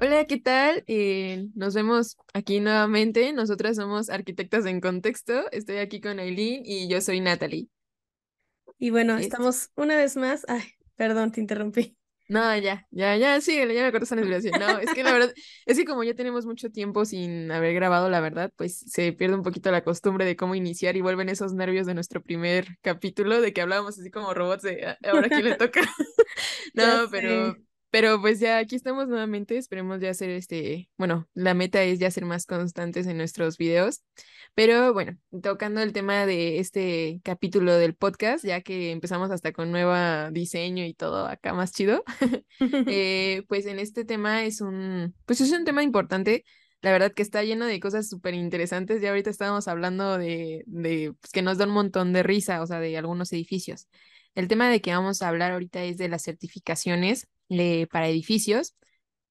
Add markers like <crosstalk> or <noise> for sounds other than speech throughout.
Hola, ¿qué tal? Eh, nos vemos aquí nuevamente. Nosotras somos Arquitectas en Contexto. Estoy aquí con Aileen y yo soy Natalie. Y bueno, estamos una vez más. Ay, perdón, te interrumpí. No, ya, ya, ya, sí, ya me acuerdo esa No, es que la verdad, es que como ya tenemos mucho tiempo sin haber grabado, la verdad, pues se pierde un poquito la costumbre de cómo iniciar y vuelven esos nervios de nuestro primer capítulo, de que hablábamos así como robots de ah, ahora quién le toca. <laughs> no, pero pero pues ya aquí estamos nuevamente, esperemos ya hacer este, bueno, la meta es ya ser más constantes en nuestros videos, pero bueno, tocando el tema de este capítulo del podcast, ya que empezamos hasta con nuevo diseño y todo acá más chido, <laughs> <laughs> eh, pues en este tema es un, pues es un tema importante, la verdad que está lleno de cosas súper interesantes, ya ahorita estábamos hablando de, de pues, que nos da un montón de risa, o sea, de algunos edificios. El tema de que vamos a hablar ahorita es de las certificaciones para edificios.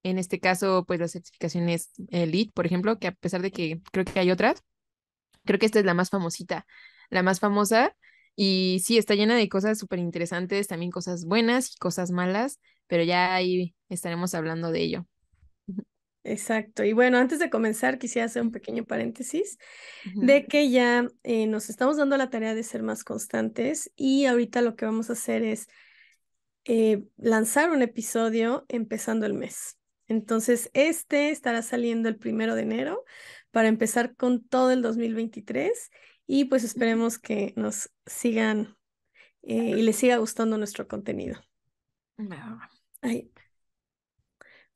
En este caso, pues la certificación es LEED, por ejemplo, que a pesar de que creo que hay otras, creo que esta es la más famosita, la más famosa. Y sí, está llena de cosas súper interesantes, también cosas buenas y cosas malas, pero ya ahí estaremos hablando de ello. Exacto. Y bueno, antes de comenzar, quisiera hacer un pequeño paréntesis de que ya eh, nos estamos dando la tarea de ser más constantes y ahorita lo que vamos a hacer es eh, lanzar un episodio empezando el mes. Entonces, este estará saliendo el primero de enero para empezar con todo el 2023 y pues esperemos que nos sigan eh, y les siga gustando nuestro contenido. Ah.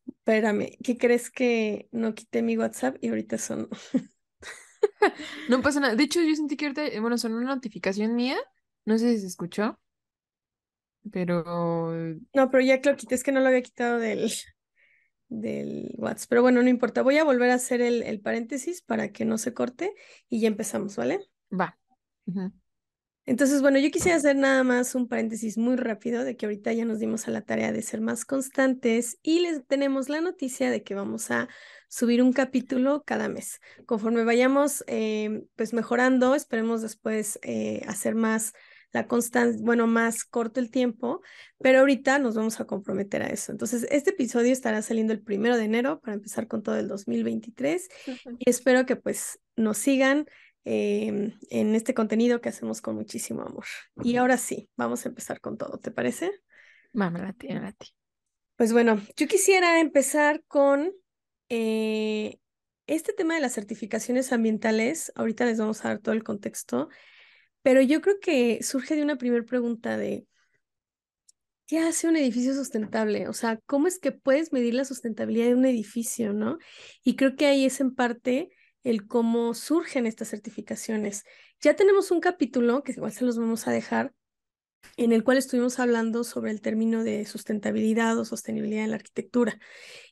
Espérame, ¿qué crees que no quité mi WhatsApp y ahorita son <laughs> no pasa nada. De hecho, yo sentí que ahorita, eh, bueno, son una notificación mía. No sé si se escuchó pero... No, pero ya que lo quité, es que no lo había quitado del, <laughs> del WhatsApp, pero bueno, no importa. Voy a volver a hacer el, paréntesis para que no se corte y ya empezamos, ¿vale? Va. Entonces, bueno, yo quisiera hacer nada más un paréntesis muy rápido de que ahorita ya nos dimos a la tarea de ser más constantes y les tenemos la noticia de que vamos a subir un capítulo cada mes. Conforme vayamos eh, pues mejorando, esperemos después eh, hacer más la constante bueno, más corto el tiempo, pero ahorita nos vamos a comprometer a eso. Entonces, este episodio estará saliendo el primero de enero para empezar con todo el 2023 y espero que pues nos sigan em, en este contenido que hacemos con muchísimo amor. Y ahora sí, vamos a empezar con todo, ¿te parece? Vamos, a ti, a ti. Pues bueno, yo quisiera empezar con eh, este tema de las certificaciones ambientales. Ahorita les vamos a dar todo el contexto. Pero yo creo que surge de una primera pregunta de, ¿qué hace un edificio sustentable? O sea, ¿cómo es que puedes medir la sustentabilidad de un edificio, no? Y creo que ahí es en parte el cómo surgen estas certificaciones. Ya tenemos un capítulo, que igual se los vamos a dejar, en el cual estuvimos hablando sobre el término de sustentabilidad o sostenibilidad en la arquitectura.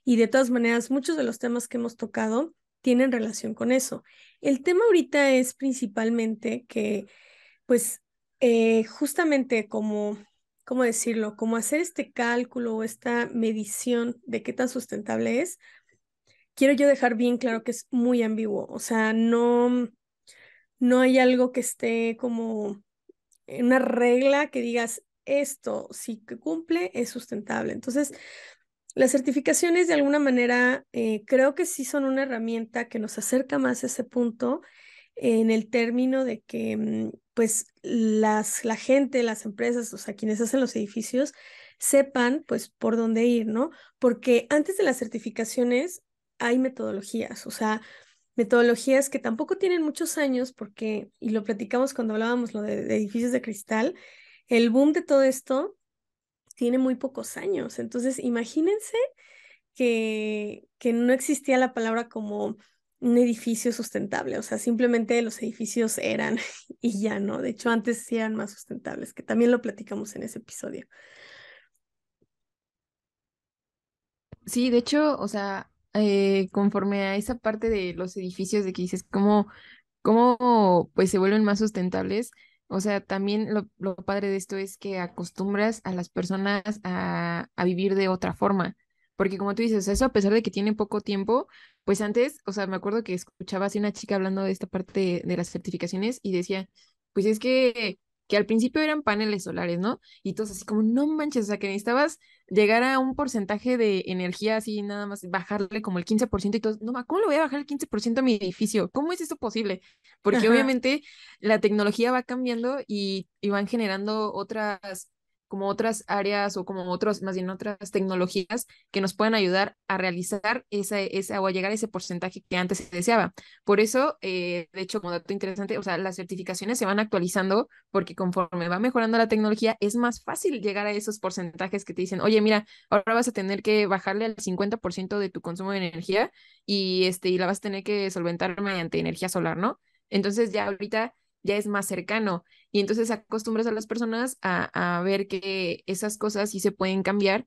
Y de todas maneras, muchos de los temas que hemos tocado tienen relación con eso. El tema ahorita es principalmente que pues eh, justamente como, ¿cómo decirlo? Como hacer este cálculo o esta medición de qué tan sustentable es, quiero yo dejar bien claro que es muy ambiguo, o sea, no, no hay algo que esté como una regla que digas esto, si cumple, es sustentable. Entonces, las certificaciones de alguna manera eh, creo que sí son una herramienta que nos acerca más a ese punto en el término de que mm, pues las, la gente, las empresas, o sea, quienes hacen los edificios, sepan pues por dónde ir, ¿no? Porque antes de las certificaciones hay metodologías, o sea, metodologías que tampoco tienen muchos años porque, y lo platicamos cuando hablábamos lo de, edificios de cristal, el boom de todo esto tiene muy pocos años. Entonces, imagínense que, que no existía la palabra como un edificio sustentable, o sea, simplemente los edificios eran <laughs> y ya no, de hecho antes sí eran más sustentables, que también lo platicamos en ese episodio. Sí, de hecho, o sea, eh, conforme a esa parte de los edificios de que dices cómo, cómo pues se vuelven más sustentables, o sea, también lo, padre de esto es que acostumbras a las personas a, a vivir de otra forma. Porque como tú dices, eso a pesar de que tiene poco tiempo, pues antes, o sea, me acuerdo que escuchaba así una chica hablando de esta parte de las certificaciones y decía, pues es que que al principio eran paneles solares, ¿no? Y todos así como, no manches, o sea, que necesitabas llegar a un porcentaje de energía así, nada más bajarle como el 15% y todos, no, ¿cómo lo voy a bajar el 15% a mi edificio? ¿Cómo es esto posible? Porque obviamente la tecnología va cambiando y, y van generando otras como otras áreas o como otros, más bien otras tecnologías que nos pueden ayudar a realizar esa, esa o a llegar a ese porcentaje que antes se deseaba. Por eso, eh, de hecho, como dato interesante, o sea, las certificaciones se van actualizando porque conforme va mejorando la tecnología, es más fácil llegar a esos porcentajes que te dicen, oye, mira, ahora vas a tener que bajarle al 50% de tu consumo de energía y, este, y la vas a tener que solventar mediante energía solar, ¿no? Entonces ya ahorita ya es más cercano. Y entonces acostumbras a las personas a, ver que esas cosas sí se pueden cambiar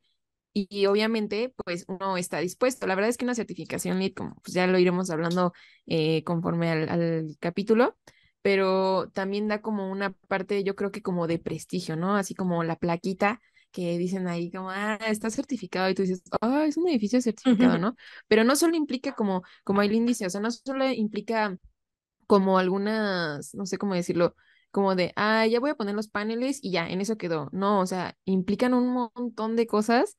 y, obviamente pues uno está dispuesto. La verdad es que una certificación como pues ya lo iremos hablando eh, conforme al, capítulo, pero también da como una parte, yo creo que como de prestigio, ¿no? Así como la plaquita que dicen ahí como, ah, está certificado y tú dices, ah, es un edificio certificado, ¿no? Pero no solo implica como, como hay dice, o sea, no solo implica como algunas, no sé cómo decirlo, como de, ah, ya voy a poner los paneles y ya, en eso quedó. No, o sea, implican un montón de cosas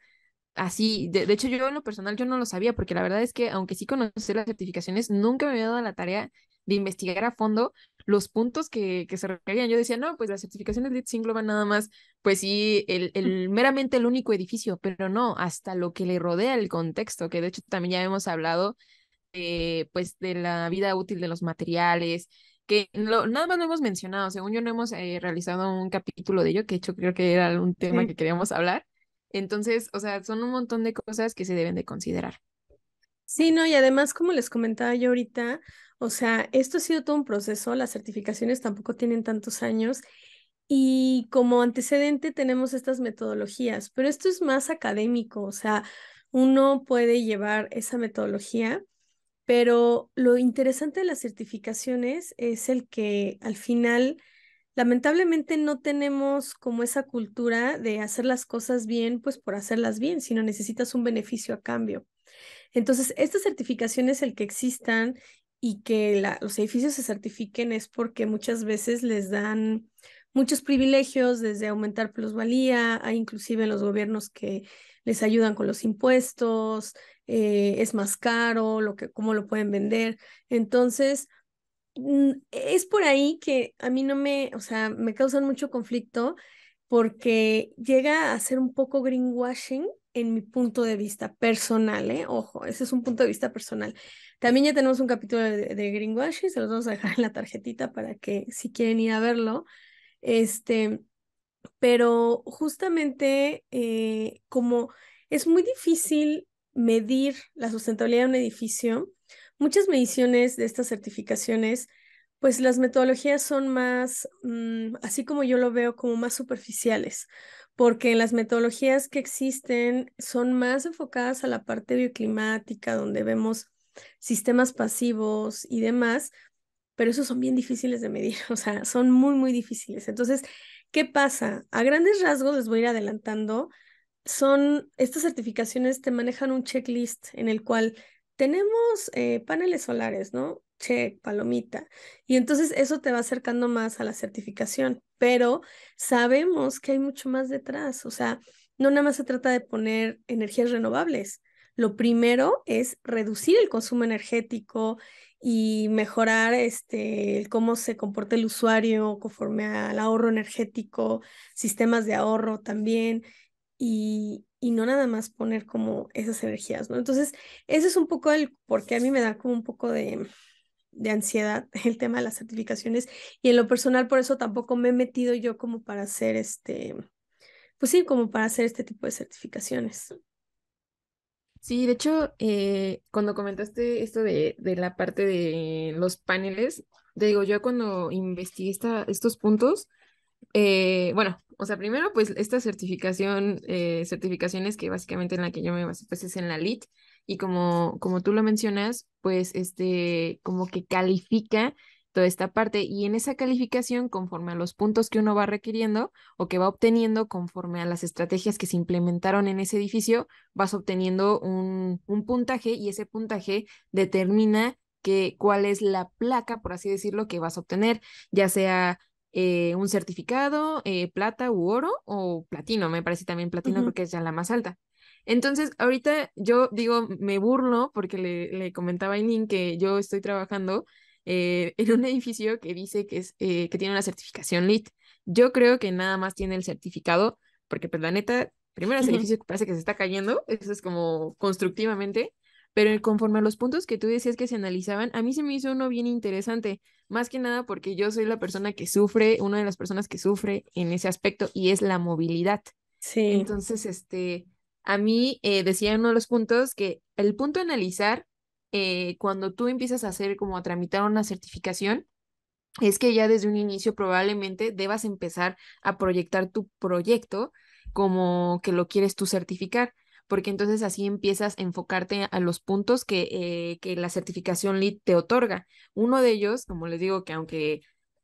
así. De, hecho, yo en lo personal yo no lo sabía, porque la verdad es que aunque sí conocí las certificaciones, nunca me había dado la tarea de investigar a fondo los puntos que, que se requerían. Yo decía, no, pues las certificaciones de van nada más, pues sí, mm. el, meramente el único edificio, pero no, hasta lo que le rodea el contexto, que de hecho también ya hemos hablado eh, pues de la vida útil de los materiales, que nada más no hemos mencionado, según yo no hemos eh, realizado un capítulo de ello, que yo hecho creo que era un tema que queríamos hablar. Entonces, o sea, son un montón de cosas que se deben de considerar. Sí, no, y además, como les comentaba yo ahorita, o sea, esto ha sido todo un proceso, las certificaciones tampoco tienen tantos años y como antecedente tenemos estas metodologías, pero esto es más académico, o sea, uno puede llevar esa metodología pero lo interesante de las certificaciones es el que al final, lamentablemente no tenemos como esa cultura de hacer las cosas bien, pues por hacerlas bien, sino necesitas un beneficio a cambio. Entonces, estas certificaciones, el que existan y que los edificios se certifiquen es porque muchas veces les dan muchos privilegios, desde aumentar plusvalía, a inclusive los gobiernos que les ayudan con los impuestos, eh, es más caro, lo que, cómo lo pueden vender. Entonces, mm, es por ahí que a mí no me, o sea, me causan mucho conflicto porque llega a ser un poco greenwashing en mi punto de vista personal, ¿eh? Ojo, ese es un punto de vista personal. También ya tenemos un capítulo de, greenwashing, se los vamos a dejar en la tarjetita para que si quieren ir a verlo. Este, pero justamente eh, como es muy difícil medir la sustentabilidad de un edificio, muchas mediciones de estas certificaciones, pues las metodologías son más, mm, así como yo lo veo, como más superficiales, porque las metodologías que existen son más enfocadas a la parte bioclimática, donde vemos sistemas pasivos y demás, pero esos son bien difíciles de medir, <laughs> o sea, son muy, muy difíciles. Entonces, ¿qué pasa? A grandes rasgos les voy a ir adelantando son, estas certificaciones te manejan un checklist en el cual tenemos eh, paneles solares, ¿no? Check palomita. Y entonces eso te va acercando más a la certificación, pero sabemos que hay mucho más detrás, o sea, no nada más se trata de poner energías renovables. Lo primero es reducir el consumo energético y mejorar este, cómo se comporta el usuario conforme al ahorro energético, sistemas de ahorro también y, no nada más poner como esas energías, ¿no? Entonces, ese es un poco el Porque a mí me da como un poco de, ansiedad <laughs> el tema de las certificaciones y en lo personal por eso tampoco me he metido yo como para hacer este, pues sí, como para hacer este tipo de certificaciones. Sí, de hecho, eh, cuando comentaste esto de, la parte de los paneles, te digo, yo cuando investigué estos puntos, eh, bueno, o sea, primero, pues esta certificación, eh, certificaciones que básicamente en la que yo me baso, pues es en la LIT. Y como, como tú lo mencionas, pues este, como que califica toda esta parte. Y en esa calificación, conforme a los puntos que uno va requiriendo o que va obteniendo, conforme a las estrategias que se implementaron en ese edificio, vas obteniendo un, puntaje y ese puntaje determina cuál es la placa, por así decirlo, que vas a obtener, ya sea eh, un certificado, eh, plata u oro o platino, me parece también platino porque es ya la más alta. Entonces, ahorita yo digo, me burlo porque le, comentaba a Inin que yo estoy trabajando eh, <laughs> en un edificio que dice que, es, que tiene una certificación LIT. Yo creo que nada más tiene el certificado porque, pues, la neta, primero ese edificio que parece que se está cayendo, eso es como constructivamente, pero conforme a los puntos que tú decías que se analizaban, a mí se me hizo uno bien interesante, más que nada porque yo soy la persona que sufre, una de las personas que sufre en ese aspecto y es la movilidad. Sí. Entonces, este, a mí eh, decía uno de los puntos que el punto de analizar eh, cuando tú empiezas a hacer como a tramitar una certificación, es que ya desde un inicio probablemente debas empezar a proyectar tu proyecto como que lo quieres tú certificar porque entonces así empiezas a enfocarte a los puntos que, eh, que la certificación LEED te otorga. Uno de ellos, como les digo, que aunque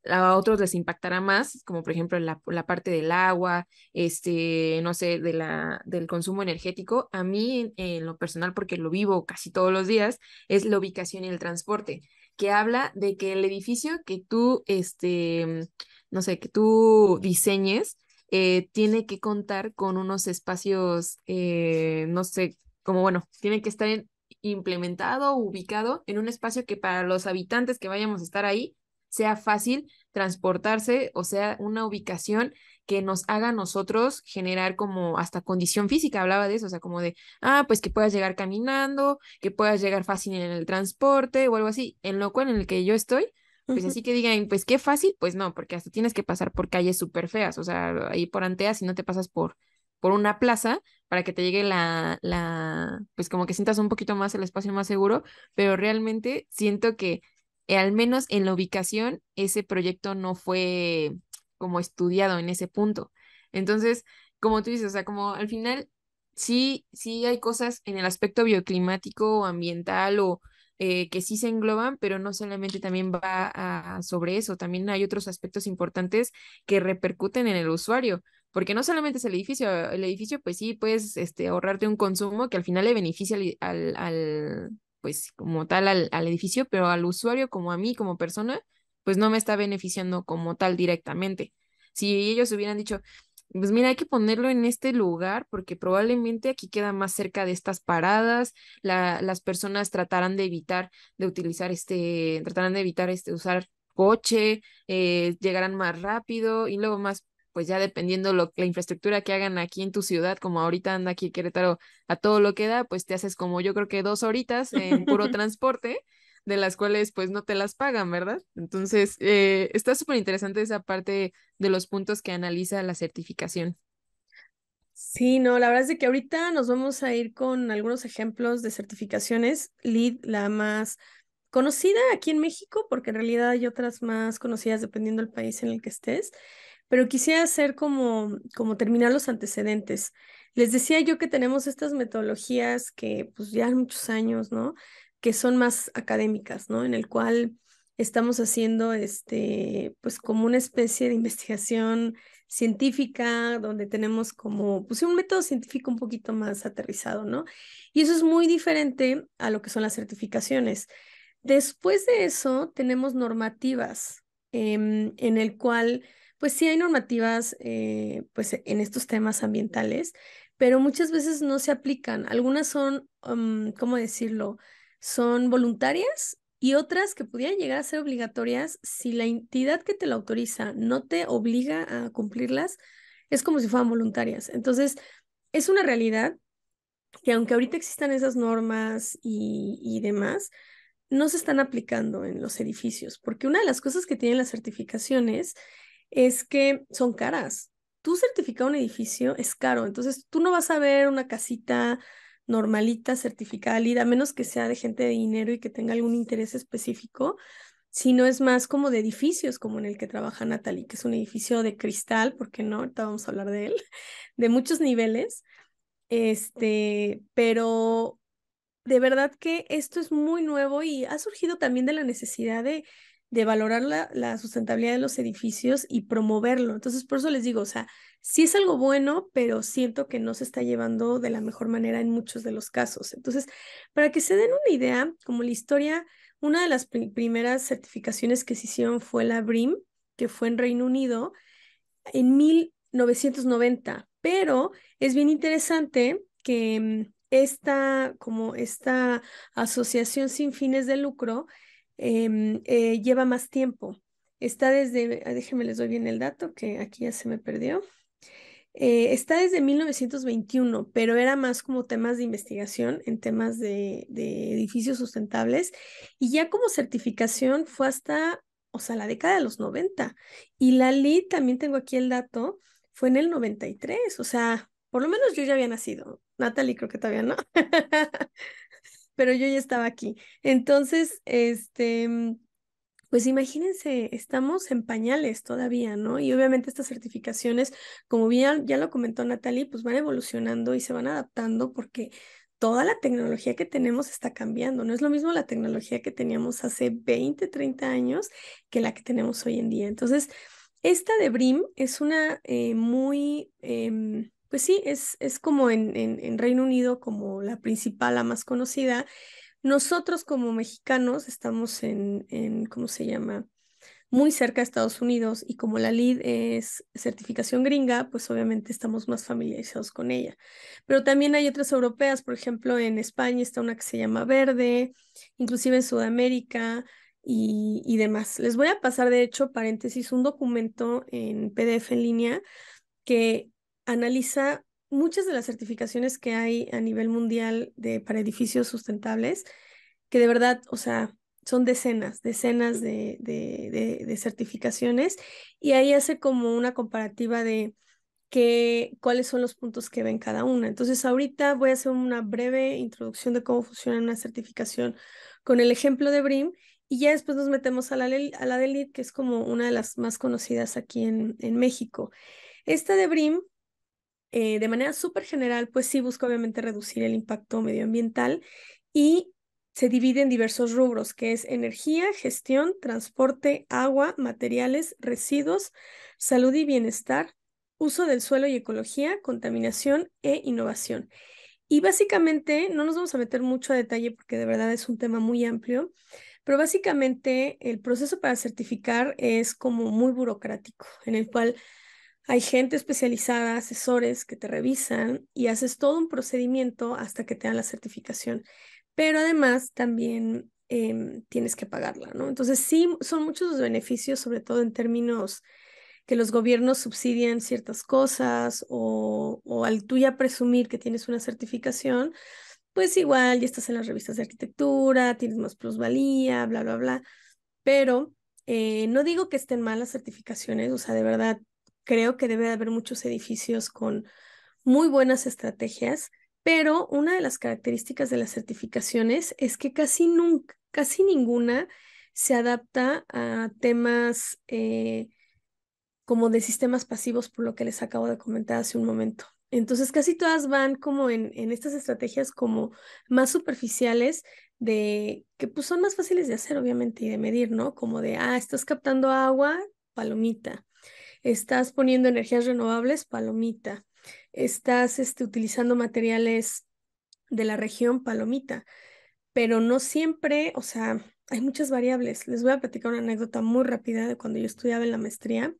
a otros les impactará más, como por ejemplo la, parte del agua, este, no sé, de la, del consumo energético. A mí, en, lo personal, porque lo vivo casi todos los días, es la ubicación y el transporte, que habla de que el edificio que tú, este, no sé, que tú diseñes, eh, tiene que contar con unos espacios, eh, no sé, como bueno, tiene que estar implementado, ubicado en un espacio que para los habitantes que vayamos a estar ahí sea fácil transportarse, o sea, una ubicación que nos haga a nosotros generar como hasta condición física, hablaba de eso, o sea, como de, ah, pues que puedas llegar caminando, que puedas llegar fácil en el transporte o algo así, en lo cual en el que yo estoy, pues así que digan, pues qué fácil, pues no, porque hasta tienes que pasar por calles súper feas, o sea, ahí por anteas si no te pasas por, por una plaza para que te llegue la, la, pues como que sientas un poquito más el espacio más seguro, pero realmente siento que eh, al menos en la ubicación ese proyecto no fue como estudiado en ese punto. Entonces, como tú dices, o sea, como al final sí, sí hay cosas en el aspecto bioclimático o ambiental o eh, que sí se engloban, pero no solamente también va sobre eso, también hay otros aspectos importantes que repercuten en el usuario, porque no solamente es el edificio, el edificio pues sí puedes este, ahorrarte un consumo que al final le beneficia al, al pues como tal al edificio, pero al usuario como a mí, como persona, pues no me está beneficiando como tal directamente. Si ellos hubieran dicho, pues mira, hay que ponerlo en este lugar porque probablemente aquí queda más cerca de estas paradas, la, las personas tratarán de evitar de utilizar este, tratarán de evitar este, usar coche, eh, llegarán más rápido y luego más, pues ya dependiendo lo, la infraestructura que hagan aquí en tu ciudad, como ahorita anda aquí Querétaro a todo lo que da, pues te haces como yo creo que dos horitas en puro <laughs> transporte de las cuales pues no te las pagan, ¿verdad? Entonces, eh, está súper interesante esa parte de los puntos que analiza la certificación. Sí, no, la verdad es de que ahorita nos vamos a ir con algunos ejemplos de certificaciones. LID, la más conocida aquí en México, porque en realidad hay otras más conocidas dependiendo del país en el que estés, pero quisiera hacer como, como terminar los antecedentes. Les decía yo que tenemos estas metodologías que pues ya muchos años, ¿no? que son más académicas, ¿no? En el cual estamos haciendo este, pues como una especie de investigación científica, donde tenemos como, pues un método científico un poquito más aterrizado, ¿no? Y eso es muy diferente a lo que son las certificaciones. Después de eso, tenemos normativas em, en el cual, pues sí hay normativas, eh, pues en estos temas ambientales, pero muchas veces no se aplican. Algunas son, em, ¿cómo decirlo? son voluntarias y otras que pudieran llegar a ser obligatorias si la entidad que te la autoriza no te obliga a cumplirlas, es como si fueran voluntarias. Entonces, es una realidad que aunque ahorita existan esas normas y, demás, no se están aplicando en los edificios, porque una de las cosas que tienen las certificaciones es que son caras. Tú certificar un edificio es caro, entonces tú no vas a ver una casita normalita, certificada a menos que sea de gente de dinero y que tenga algún interés específico, sino es más como de edificios, como en el que trabaja Natalie, que es un edificio de cristal, porque no, ahorita vamos a hablar de él, <laughs> de muchos niveles, este, pero de verdad que esto es muy nuevo y ha surgido también de la necesidad de de valorar la, sustentabilidad de los edificios y promoverlo. Entonces, por eso les digo, o sea, sí es algo bueno, pero siento que no se está llevando de la mejor manera en muchos de los casos. Entonces, para que se den una idea, como la historia, una de las primeras certificaciones que se hicieron fue la BRIM, que fue en Reino Unido, en 1990. Pero es bien interesante que mm, esta, como esta asociación sin fines de lucro, Em, eh, lleva más tiempo. Está desde, déjenme les doy bien el dato que aquí ya se me perdió. Eh, está desde 1921, pero era más como temas de investigación en temas de, edificios sustentables y ya como certificación fue hasta, o sea, la década de los 90. Y la LID, también tengo aquí el dato, fue en el 93, o sea, por lo menos yo ya había nacido. Natalie creo que todavía no. <laughs> pero yo ya estaba aquí. Entonces, este, mm, pues imagínense, estamos en pañales todavía, ¿no? Y obviamente estas certificaciones, como bien ya lo comentó Natalie, pues van evolucionando y se van adaptando porque toda la tecnología que tenemos está cambiando. No es lo mismo la tecnología que teníamos hace 20, 30 años que la que tenemos hoy en día. Entonces, esta de BRIM es una eh, muy... Em, pues sí, es, es como en, en, Reino Unido como la principal, la más conocida. Nosotros como mexicanos estamos en, ¿cómo se llama? Muy cerca de Estados Unidos y como la LID es certificación gringa, pues obviamente estamos más familiarizados con ella. Pero también hay otras europeas, por ejemplo, en España está una que se llama Verde, inclusive en Sudamérica, y, y, demás. Les voy a pasar, de hecho, paréntesis, un documento en PDF en línea que analiza muchas de las certificaciones que hay a nivel mundial de, para edificios sustentables, que de verdad, o sea, son decenas, decenas de, de, certificaciones y ahí hace como una comparativa de que, cuáles son los puntos que ven cada una. Entonces ahorita voy a hacer una breve introducción de cómo funciona una certificación con el ejemplo de BRIM y ya después nos metemos a la, a la de LEED, que es como una de las más conocidas aquí en, en México. Esta de BRIM eh, de manera súper general, pues sí busca obviamente reducir el impacto medioambiental y se divide en diversos rubros, que es energía, gestión, transporte, agua, materiales, residuos, salud y bienestar, uso del suelo y ecología, contaminación e innovación. Y básicamente, no nos vamos a meter mucho a detalle porque de verdad es un tema muy amplio, pero básicamente el proceso para certificar es como muy burocrático, en el cual hay gente especializada, asesores que te revisan y haces todo un procedimiento hasta que te dan la certificación. Pero además también em, tienes que pagarla, ¿no? Entonces sí, son muchos los beneficios, sobre todo en términos que los gobiernos subsidian ciertas cosas o, al tú ya presumir que tienes una certificación, pues igual ya estás en las revistas de arquitectura, tienes más plusvalía, bla, bla, bla. Pero eh, no digo que estén mal las certificaciones, o sea, de verdad, creo que debe de haber muchos edificios con muy buenas estrategias, pero una de las características de las certificaciones es que casi nunca, casi ninguna se adapta a temas eh, como de sistemas pasivos, por lo que les acabo de comentar hace un momento. Entonces, casi todas van como en, estas estrategias como más superficiales de que pues, son más fáciles de hacer, obviamente, y de medir, ¿no? Como de, ah, estás captando agua, palomita estás poniendo energías renovables, palomita. Estás este, utilizando materiales de la región, palomita. Pero no siempre, o sea, hay muchas variables. Les voy a platicar una anécdota muy rápida de cuando yo estudiaba en la maestría.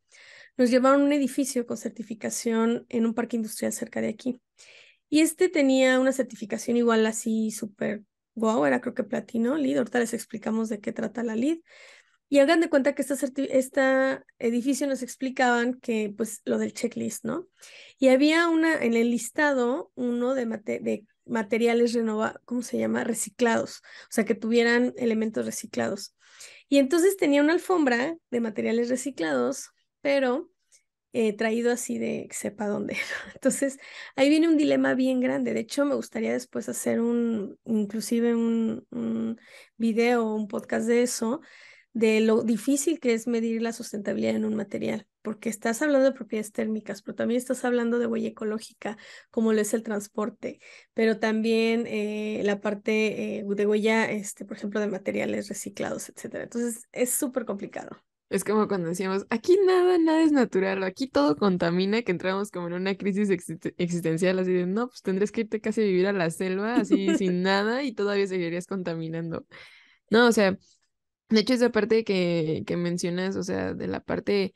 Nos llevaron un edificio con certificación en un parque industrial cerca de aquí. Y este tenía una certificación igual así súper wow, era creo que platino, LID. Ahorita les explicamos de qué trata la LID. Y hagan de cuenta que este esta edificio nos explicaban que, pues, lo del checklist, ¿no? Y había una, en el listado, uno de, materiales renovados, ¿cómo se llama? Reciclados, o sea, que tuvieran elementos reciclados. Y entonces tenía una alfombra de materiales reciclados, pero eh, traído así de sepa dónde. <laughs> Entonces, ahí viene un dilema bien grande. De hecho, me gustaría después hacer un, inclusive un, un video, un podcast de eso, de lo difícil que es medir la sustentabilidad en un material, porque estás hablando de propiedades térmicas, pero también estás hablando de huella ecológica, como lo es el transporte, pero también eh, la parte eh, de huella, este, por ejemplo, de materiales reciclados, etcétera. Entonces, es súper complicado. Es como cuando decíamos, aquí nada, nada es natural, aquí todo contamina, que entramos como en una crisis existencial, así de, no, pues tendrías que irte casi a vivir a la selva, así <laughs> sin nada, y todavía seguirías contaminando. No, o sea, de hecho, esa parte que, que mencionas, o sea, de la parte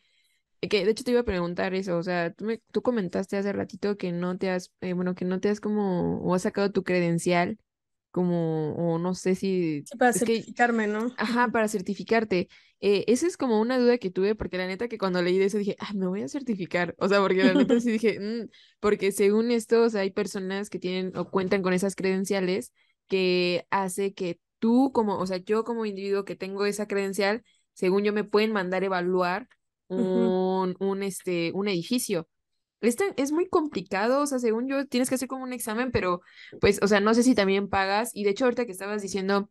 que de hecho te iba a preguntar eso, o sea, tú, me, tú comentaste hace ratito que no te has, eh, bueno, que no te has como, o has sacado tu credencial como, o no sé si... Sí, para certificarme, ¿no? Ajá, para certificarte. Eh, esa es como una duda que tuve, porque la neta que cuando leí de eso dije, ah, me voy a certificar, o sea, porque la neta sí dije, <laughs> mm", porque según esto, o sea, hay personas que tienen o cuentan con esas credenciales que hace que tú como, o sea, yo como individuo que tengo esa credencial, según yo me pueden mandar evaluar un, un, este, un edificio. es muy complicado, o sea, según yo tienes que hacer como un examen, pero pues, o sea, no sé si también pagas. Y de hecho, ahorita que estabas diciendo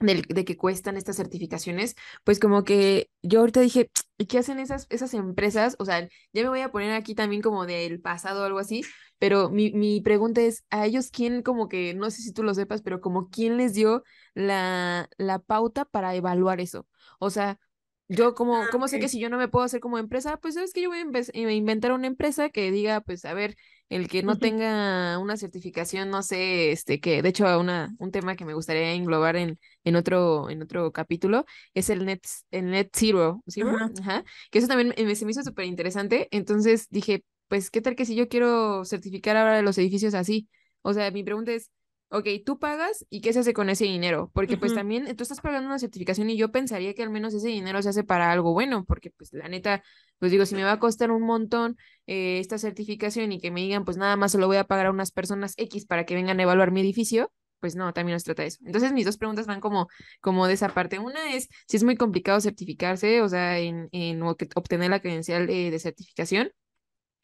de, que cuestan estas certificaciones, pues como que yo ahorita dije, ¿y qué hacen esas, esas empresas? O sea, ya me voy a poner aquí también como del pasado o algo así pero mi, pregunta es, ¿a ellos quién como que, no sé si tú lo sepas, pero como quién les dio la, la pauta para evaluar eso? O sea, yo como, ah, ¿cómo sé que si yo no me puedo hacer como empresa? Pues sabes que yo voy eh, a inventar una empresa que diga, pues a ver, el que no tenga una certificación, no sé, este, que de hecho una, un tema que me gustaría englobar en, en, otro, en otro capítulo es el net, el net zero, ¿sí? que eso también eh, se me hizo súper interesante, entonces dije, pues, ¿qué tal que si yo quiero certificar ahora de los edificios así? O sea, mi pregunta es, ok, tú pagas y qué se hace con ese dinero, porque pues también eh, tú estás pagando una certificación y yo pensaría que al menos ese dinero se hace para algo bueno, porque pues la neta, pues digo, si me va a costar un montón eh, esta certificación y que me digan, pues nada más solo voy a pagar a unas personas X para que vengan a evaluar mi edificio, pues no, también nos trata eso. Entonces mis dos preguntas van como, como de esa parte. Una es si es muy complicado certificarse, o sea, en, obtener la credencial de certificación.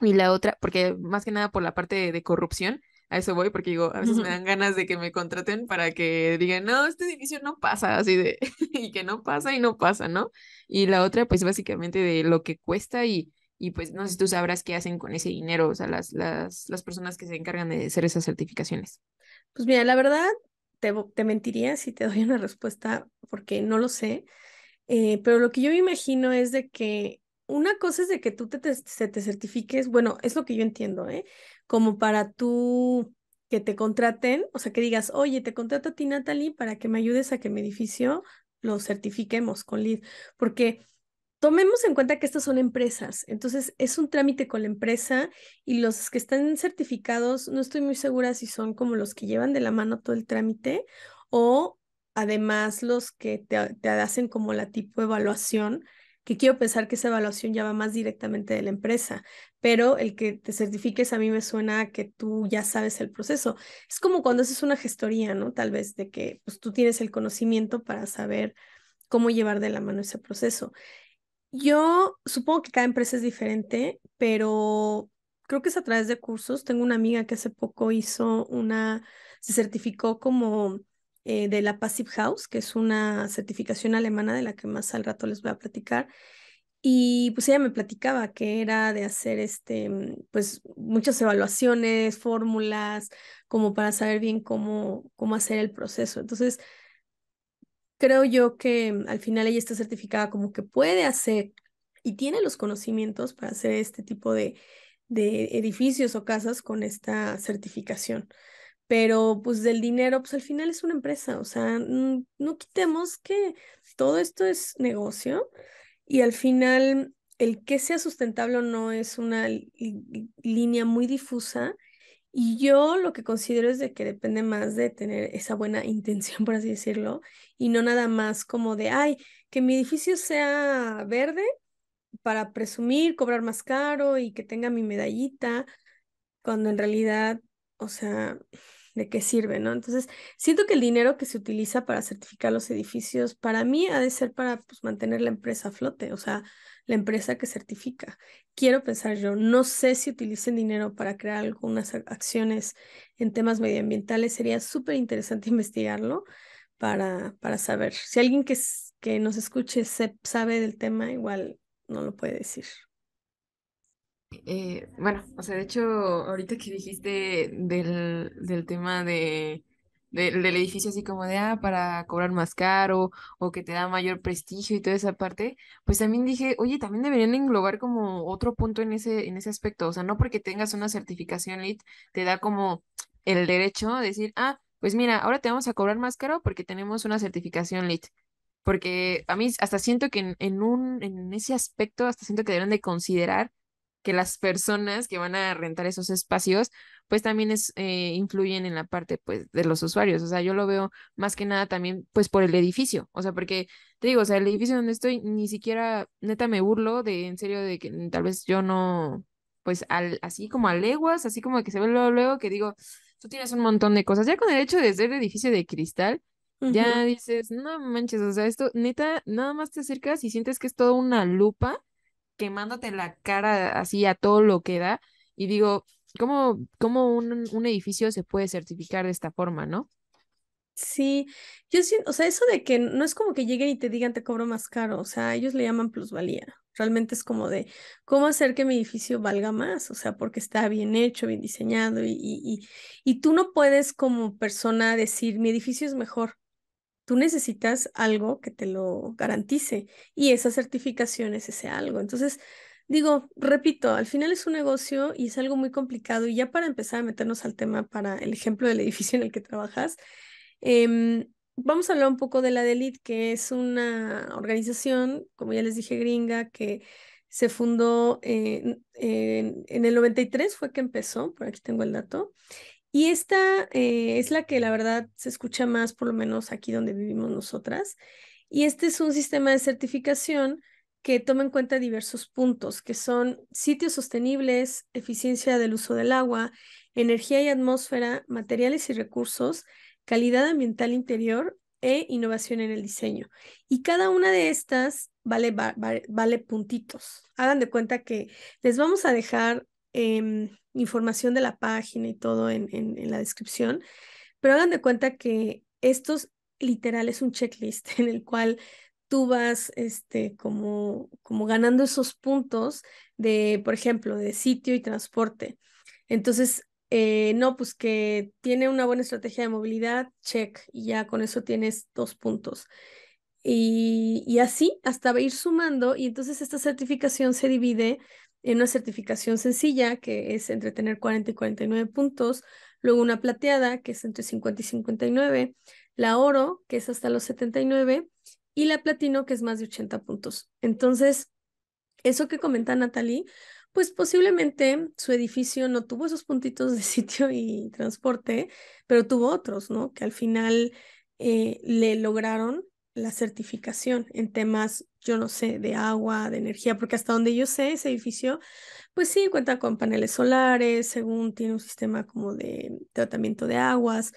Y la otra, porque más que nada por la parte de, corrupción, a eso voy porque digo, a veces me dan ganas de que me contraten para que digan, no, este edificio no pasa, así de, <laughs> y que no pasa y no pasa, ¿no? Y la otra, pues básicamente de lo que cuesta y, y pues no sé si tú sabrás qué hacen con ese dinero, o sea, las, las, las personas que se encargan de hacer esas certificaciones. Pues mira, la verdad, te, te mentiría si te doy una respuesta porque no lo sé, eh, pero lo que yo me imagino es de que una cosa es de que tú te, te, certifiques, bueno, es lo que yo entiendo, ¿eh? Como para tú que te contraten, o sea, que digas, oye, te contrato a ti, Natalie, para que me ayudes a que mi edificio lo certifiquemos con lid porque tomemos en cuenta que estas son empresas, entonces es un trámite con la empresa y los que están certificados, no estoy muy segura si son como los que llevan de la mano todo el trámite o además los que te, te hacen como la tipo evaluación que quiero pensar que esa evaluación ya va más directamente de la empresa, pero el que te certifiques a mí me suena que tú ya sabes el proceso. Es como cuando haces una gestoría, ¿no? Tal vez de que pues, tú tienes el conocimiento para saber cómo llevar de la mano ese proceso. Yo supongo que cada empresa es diferente, pero creo que es a través de cursos. Tengo una amiga que hace poco hizo una, se certificó como eh, de la Passive House, que es una certificación alemana de la que más al rato les voy a platicar. Y pues ella me platicaba que era de hacer este, mm, pues muchas evaluaciones, fórmulas, como para saber bien cómo, cómo hacer el proceso. Entonces, creo yo que mm, al final ella está certificada como que puede hacer y tiene los conocimientos para hacer este tipo de edificios o casas con esta certificación pero pues del dinero, pues al final es una empresa, o sea, no quitemos que todo esto es negocio y al final el que sea sustentable no es una línea muy difusa y yo lo que considero es de que depende más de tener esa buena <laughs> intención, por así decirlo, y no nada más como de, ay, que mi edificio sea verde para presumir, cobrar más caro y que tenga mi medallita, cuando en realidad, o sea, de qué sirve, ¿no? Entonces, siento que el dinero que se utiliza para certificar los edificios, para mí ha de ser para pues, mantener la empresa a flote, o sea, la empresa que certifica. Quiero pensar yo, no sé si utilicen dinero para crear algunas acciones en temas medioambientales, sería súper interesante <laughs> investigarlo para, para saber. Si alguien que, que nos escuche sabe del tema, igual no lo puede decir. Eh, bueno, o sea, de hecho, ahorita que dijiste del, del tema de, del edificio así como de, ah, para cobrar más caro o que te da mayor prestigio y toda esa parte, pues también dije, oye, también deberían englobar como otro punto en ese, en ese aspecto, o sea, no porque tengas una certificación LIT te da como el derecho de decir, ah, pues mira, ahora te vamos a cobrar más caro porque tenemos una certificación LEED, Porque a mí hasta siento que en, un, en ese aspecto, hasta siento que deberían de considerar que las personas que van a rentar esos espacios, pues también es, eh, influyen en la parte, pues, de los usuarios. O sea, yo lo veo más que nada también, pues, por el edificio. O sea, porque te digo, o sea, el edificio donde estoy, ni siquiera, neta, me burlo de, en serio, de que tal vez yo no, pues, al, así como a leguas, así como que se ve luego, luego que digo, tú tienes un montón de cosas. Ya con el hecho de ser edificio de cristal, ya dices, no manches, o sea, esto, neta, nada más te acercas y sientes que es toda una lupa quemándote la cara así a todo lo que da. Y digo, ¿cómo, un, edificio se puede certificar de esta forma, no? Sí, yo siento, o sea, eso de que no es como que lleguen y te digan te cobro más caro, o sea, ellos le llaman plusvalía. Realmente es como de cómo hacer que mi edificio valga más, o sea, porque está bien hecho, bien diseñado y, y, y, y tú no puedes como persona decir mi edificio es mejor tú necesitas algo que te lo garantice y esa certificación es ese algo. Entonces, digo, repito, al final es un negocio y es algo muy complicado y ya para empezar a meternos al tema para el ejemplo del edificio en el que trabajas, em, vamos a hablar un poco de la DELIT, que es una organización, como ya les dije, gringa, que se fundó eh, en, el 93, fue que empezó, por aquí tengo el dato, y esta eh, es la que la verdad se escucha más, por lo menos aquí donde vivimos nosotras. Y este es un sistema de certificación que toma en cuenta diversos puntos, que son sitios sostenibles, eficiencia del uso del agua, energía y atmósfera, materiales y recursos, calidad ambiental interior e innovación en el diseño. Y cada una de estas vale, vale puntitos. Hagan de cuenta que les vamos a dejar Em, información de la página y todo en, en, la descripción, pero hagan de cuenta que estos literal es un checklist <laughs> en el cual tú vas este, como, como ganando esos puntos de, por ejemplo, de sitio y transporte. Entonces, eh, no, pues que tiene una buena estrategia de movilidad, check, y ya con eso tienes dos puntos. Y, y así hasta ir sumando, y entonces esta certificación se divide en una certificación sencilla, que es entre tener 40 y 49 puntos, luego una plateada, que es entre 50 y 59, la oro, que es hasta los 79, y la platino, que es más de 80 puntos. Entonces, eso que comenta Natalie, pues posiblemente su edificio no tuvo esos puntitos de <laughs> sitio y transporte, pero tuvo otros, ¿no? Que al final eh, le lograron la certificación en temas, yo no sé, de agua, de energía, porque hasta donde yo sé, ese edificio, pues sí, cuenta con paneles solares, según tiene un sistema como de tratamiento de aguas,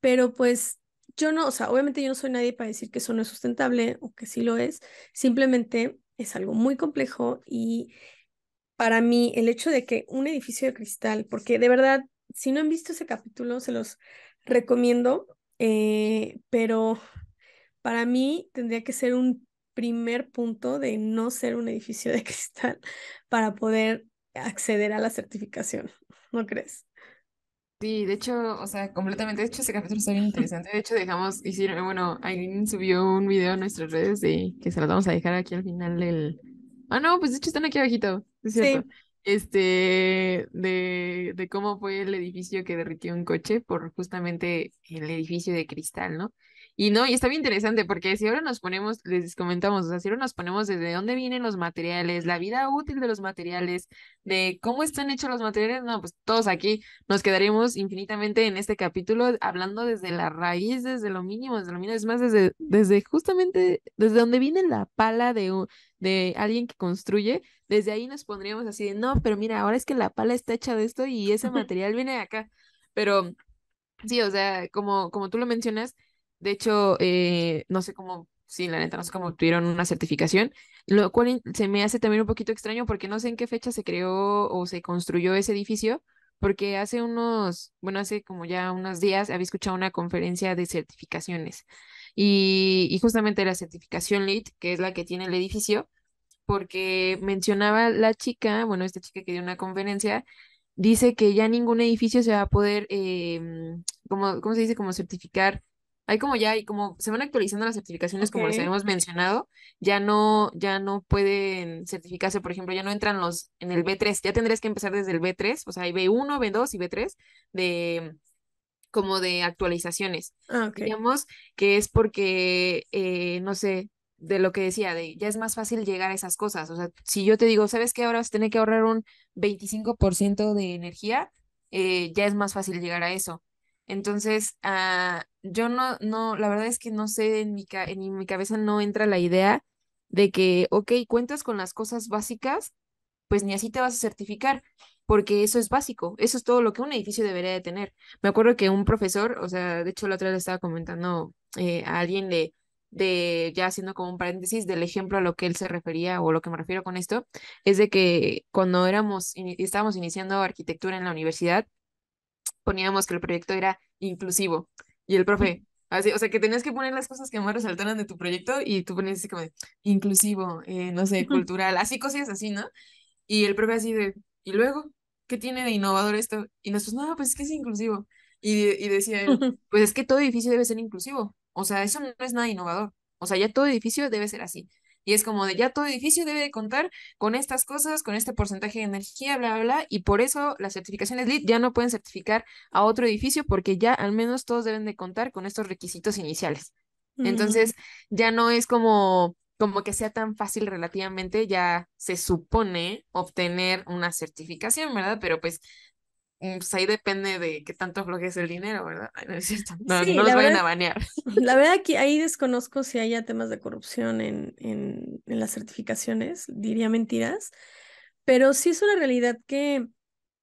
pero pues yo no, o sea, obviamente yo no soy nadie para decir que eso no es sustentable o que sí lo es, simplemente es algo muy complejo y para mí el hecho de que un edificio de cristal, porque de verdad, si no han visto ese capítulo, se los recomiendo, eh, pero para mí tendría que ser un primer punto de no ser un edificio de <laughs> cristal para poder acceder a la certificación, ¿no crees? Sí, de hecho, o sea, completamente, de hecho ese capítulo está bien interesante, de hecho dejamos, bueno, alguien subió un video a nuestras redes de que se lo vamos a dejar aquí al final del, ah no, pues de hecho están aquí abajito, es cierto, sí. este, de, de cómo fue el edificio que derritió un coche por justamente el edificio de cristal, ¿no? Y no, y está bien interesante porque si ahora nos ponemos, les comentamos, o sea, si ahora nos ponemos desde dónde vienen los materiales, la vida útil de los materiales, de cómo están hechos los materiales, no, pues todos aquí nos quedaremos infinitamente en este capítulo hablando desde la raíz, desde lo mínimo, desde lo mínimo, es más, desde, desde justamente, desde dónde viene la pala de, de alguien que construye, desde ahí nos pondríamos así de, no, pero mira, ahora es que la pala está hecha de esto y ese material viene de acá. Pero sí, o sea, como, como tú lo mencionas, de hecho, eh, no sé cómo, si la neta, no sé cómo obtuvieron una certificación, lo cual se me hace también un poquito extraño porque no sé en qué fecha se creó o se construyó ese edificio, porque hace unos, bueno, hace como ya unos días había escuchado una conferencia de certificaciones y, justamente la certificación LEED, que es la que tiene el edificio, porque mencionaba la chica, bueno, esta chica que dio una conferencia, dice que ya ningún edificio se va a poder, em, como, ¿cómo se dice? Como certificar hay como ya, y como se van actualizando las certificaciones, como les habíamos mencionado, ya no, ya no pueden certificarse, por ejemplo, ya no entran los en el B3, ya tendrías que empezar desde el B3, o sea, hay B1, B2 y B3 de como de actualizaciones. Ah, Digamos que es porque, eh, no sé, de lo que decía, de ya es más fácil llegar a esas cosas. O sea, si yo te digo, ¿sabes qué? Ahora vas a tener que ahorrar un 25% de energía, eh, ya es más fácil llegar a eso. Entonces, a ah, yo no, no, la verdad es que no sé, en mi, en mi cabeza no entra la idea de que, ok, cuentas con las cosas básicas, pues ni así te vas a certificar, porque eso es básico, eso es todo lo que un edificio debería de tener. Me acuerdo que un profesor, o sea, de hecho la otra vez le estaba comentando eh, a alguien de, de, ya haciendo como un paréntesis del ejemplo a lo que él se refería o lo que me refiero con esto, es de que cuando éramos, estábamos iniciando arquitectura en la universidad, poníamos que el proyecto era inclusivo. Y el profe, así, o sea, que tenías que poner las cosas que más resaltaran de tu proyecto y tú ponías así como de, inclusivo, eh, no sé, cultural, así cosas así, ¿no? Y el profe así de, ¿y luego? ¿Qué tiene de innovador esto? Y nosotros, no, pues es que es inclusivo. Y, y decía pues es que todo edificio debe ser inclusivo. O sea, eso no es nada innovador. O sea, ya todo edificio debe ser así. Y es como de ya todo edificio debe de contar con estas cosas, con este porcentaje de energía, bla, bla, bla. Y por eso las certificaciones LEED ya no pueden certificar a otro edificio porque ya al menos todos deben de contar con estos requisitos iniciales. Entonces ya no es como como que sea tan fácil relativamente, ya se supone obtener una certificación, ¿verdad? Pero pues Mm, pues ahí depende de qué tanto flojees el dinero, ¿verdad? No, los <laughs> vayan a banear. <laughs> La verdad que ahí desconozco si haya temas de corrupción en, en, las certificaciones, diría mentiras, pero sí es una realidad que,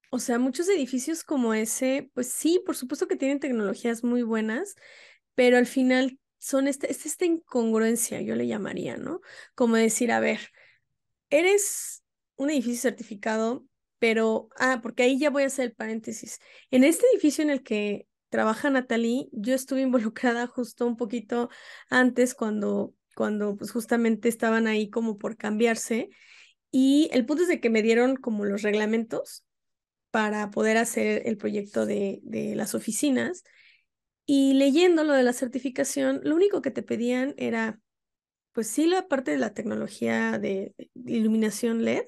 o sea, muchos edificios como ese, pues sí, por supuesto que tienen tecnologías muy buenas, pero al final son este, es esta incongruencia, yo le llamaría, ¿no? Como decir, a ver, eres un edificio certificado pero, ah, porque ahí ya voy a hacer el paréntesis. En este edificio en el que trabaja Natalie, yo estuve <laughs> involucrada justo un poquito antes cuando, cuando pues justamente estaban ahí como por cambiarse. Y el punto es de que me dieron como los reglamentos para poder hacer el proyecto de, de las oficinas. Y leyendo lo de la certificación, lo único que te pedían era, pues sí, la parte de la tecnología de iluminación LED,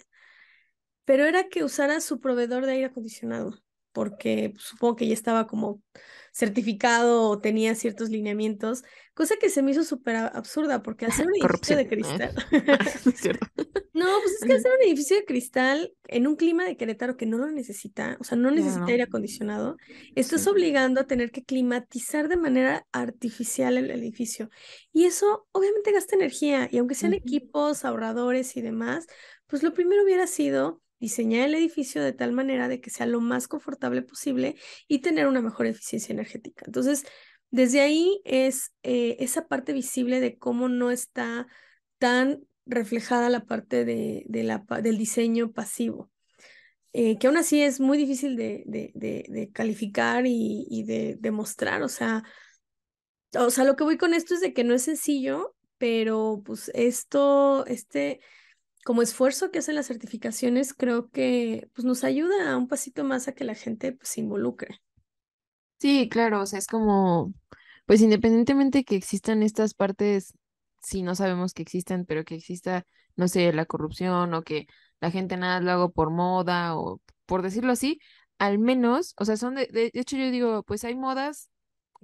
pero era que usara su proveedor de aire acondicionado, porque supongo que ya estaba como certificado o tenía ciertos lineamientos, cosa que se me hizo súper absurda, porque hacer un <laughs> edificio de cristal. ¿eh? <laughs> <laughs> no, pues es que hacer un edificio de cristal en un clima de Querétaro que no lo necesita, o sea, no necesita aire acondicionado, estás es obligando a tener que climatizar de manera artificial el edificio. Y eso obviamente gasta energía, y aunque sean equipos, ahorradores y demás, pues lo primero hubiera sido diseñar el edificio de tal manera de que sea lo más confortable posible y tener una mejor eficiencia energética. Entonces, desde ahí es eh, esa parte visible de cómo no está tan reflejada la parte de, del diseño pasivo, eh, que aún así es muy difícil de, de, calificar y, y de demostrar, o sea, o sea, lo que voy con esto es de que no es sencillo, pero pues esto, este como esfuerzo que hacen las certificaciones, creo que pues, nos ayuda a un pasito más a que la gente pues, se involucre. Sí, claro, o sea, es como, pues independientemente que existan estas partes, si no sabemos que existen, pero que exista, no sé, la corrupción o que la gente nada lo haga por moda o por decirlo así, al menos, o sea, son de, de hecho yo digo, pues hay modas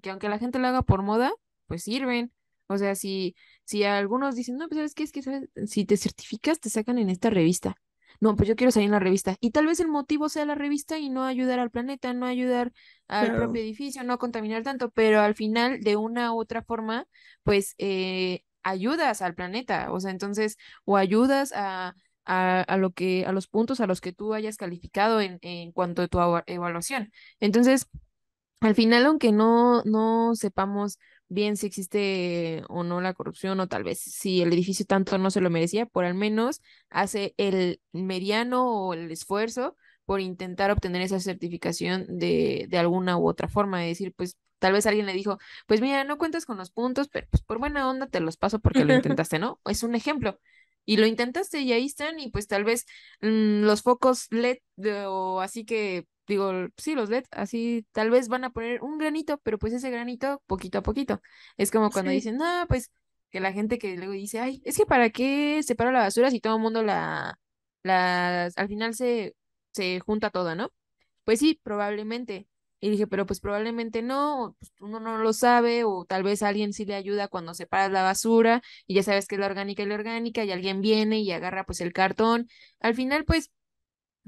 que aunque la gente lo haga por moda, pues sirven, o sea, si, si algunos dicen, no, pues sabes qué, es que si te certificas, te sacan en esta revista. No, pues yo quiero salir en la revista. Y tal vez el motivo sea la revista y no ayudar al planeta, no ayudar al propio edificio, no contaminar tanto, pero al final, de una u otra forma, pues eh, ayudas al planeta. O sea, entonces, o ayudas a, lo que, a los puntos a los que tú hayas calificado en, en cuanto a tu evaluación. Entonces, al final, aunque no, no sepamos bien si existe o no la corrupción o tal vez si el edificio tanto no se lo merecía, por al menos hace el mediano o el esfuerzo por intentar obtener esa certificación de, de alguna u otra forma, de decir, pues tal vez alguien le dijo, pues mira, no cuentas con los puntos, pero pues por buena onda te los paso porque lo <laughs> intentaste, ¿no? Es un ejemplo. Y lo intentaste y ahí están y pues tal vez mm, los focos LED o así que digo, sí, los LED, así tal vez van a poner un granito, pero pues ese granito poquito a poquito. Es como cuando dicen, no, pues que la gente que luego dice, ay, es que para qué separo la basura si todo el mundo la, la, al final se, se junta toda, ¿no? Pues sí, probablemente. Y dije, pero pues probablemente no, pues, uno no lo sabe, o tal vez alguien sí le ayuda cuando separas la basura, y ya sabes que es la orgánica y la orgánica, y alguien viene y agarra pues el cartón. Al final, pues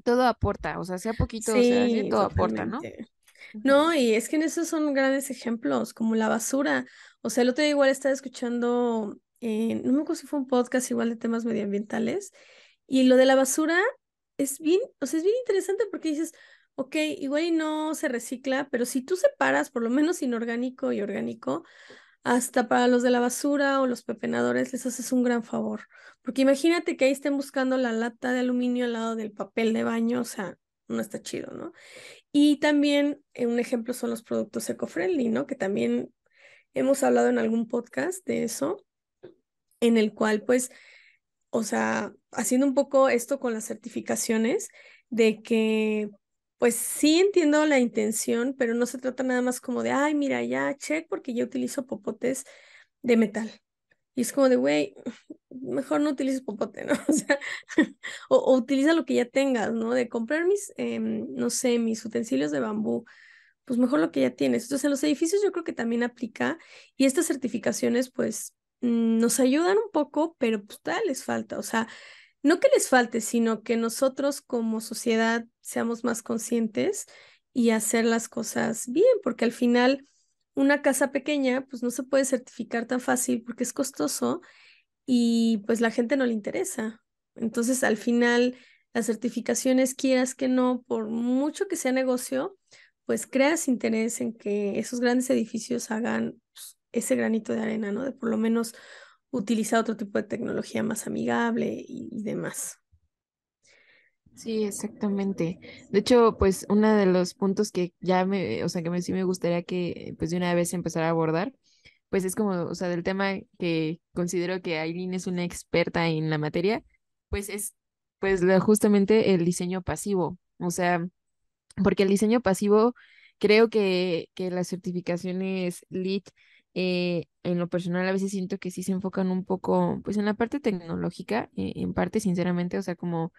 todo aporta, o sea, sea poquito, todo aporta, ¿no? No, y es que en esos son grandes ejemplos, como la basura. O sea, el otro día igual estaba escuchando, eh, no me acuerdo si fue un podcast igual de temas medioambientales, y lo de la basura es bien, o sea, es bien interesante porque dices, okay, igual y no se recicla, pero si tú separas por lo menos inorgánico y orgánico, hasta para los de la basura o los pepenadores les haces un gran favor. Porque imagínate que ahí estén buscando la lata de aluminio al lado del papel de baño, o sea, no está chido, ¿no? Y también eh, un ejemplo son los productos eco-friendly, ¿no? Que también hemos hablado en algún podcast de eso, en el cual pues, o sea, haciendo un poco esto con las certificaciones, de que pues sí entiendo la intención, pero no se trata nada más como de, ay, mira, ya, check, porque yo utilizo popotes de metal. Y es como de, güey, mejor no utilices popote, ¿no? <laughs> O sea, o, utiliza lo que ya tengas, ¿no? De comprar mis, em, no sé, mis utensilios de bambú, pues mejor lo que ya tienes. Entonces, en los edificios yo creo que también aplica y estas certificaciones, pues, mm, nos ayudan un poco, pero pues tal les falta. O sea, no que les falte, sino que nosotros como sociedad seamos más conscientes y hacer las cosas bien, porque al final una casa pequeña pues no se puede certificar tan fácil porque es costoso y pues la gente no le interesa. Entonces al final las certificaciones, quieras que no, por mucho que sea negocio, pues creas interés en que esos grandes edificios hagan pues, ese granito de arena, ¿no? De por lo menos utilizar otro tipo de tecnología más amigable y, demás. Sí, exactamente. De hecho, pues uno de los puntos que ya me, o sea, que me, sí me gustaría que pues de una vez empezara a abordar, pues es como, o sea, del tema que considero que Aileen es una experta en la materia, pues es pues justamente el diseño pasivo, o sea, porque el diseño pasivo creo que, que las certificaciones LEED eh, en lo personal a veces siento que sí se enfocan un poco, pues en la parte tecnológica, eh, en parte sinceramente, o sea, como,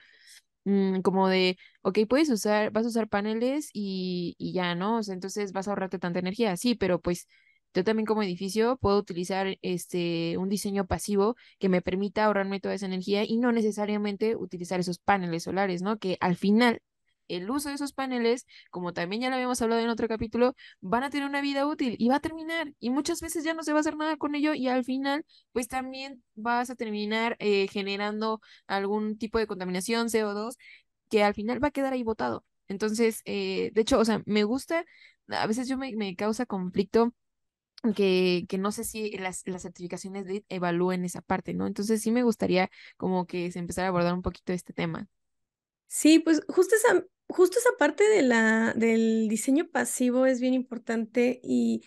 mm, como de, ok, puedes usar, vas a usar paneles y, y ya, ¿no? O sea, entonces vas a ahorrarte tanta energía, sí, pero pues yo también como edificio puedo utilizar este, un diseño pasivo que me permita ahorrarme toda esa energía y no necesariamente utilizar esos paneles solares, ¿no? Que al final el uso de esos paneles, como también ya lo habíamos hablado en otro capítulo, van a tener una vida útil y va a terminar. Y muchas veces ya no se va a hacer nada con ello y al final, pues también vas a terminar eh, generando algún tipo de contaminación, CO2, que al final va a quedar ahí botado. Entonces, eh, de hecho, o sea, me gusta, a veces yo me, causa conflicto que, que, no sé si las, las certificaciones de evalúen esa parte, ¿no? Entonces sí me gustaría como que se empezara a abordar un poquito este tema. Sí, pues justo esa, justo esa parte de la, del diseño pasivo es bien importante y